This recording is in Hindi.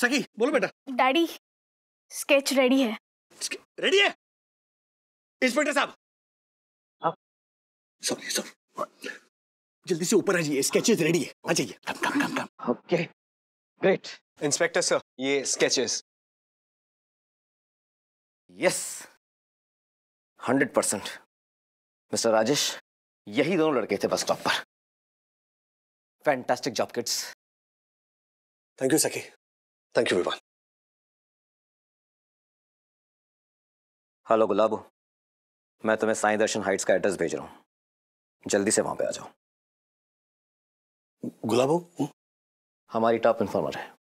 सखी बोलो बेटा डैडी स्केच रेडी है रेडी है इंस्पेक्टर साहब सॉरी हाँ। सॉरी जल्दी से ऊपर आ जाइए स्केचेस रेडी है आ जाइए come come come come okay great inspector sir ये sketches yes hundred percent mister Rajesh यही दोनों लड़के थे बस स्टॉप पर fantastic job kids thank you Sakhi thank you Vivaan hello Gulabo मैं तुम्हें साईं दर्शन हाइट्स का एड्रेस भेज रहा हूँ जल्दी से वहां पे आ जाओ गुलाबो हमारी टॉप इन्फॉर्मर है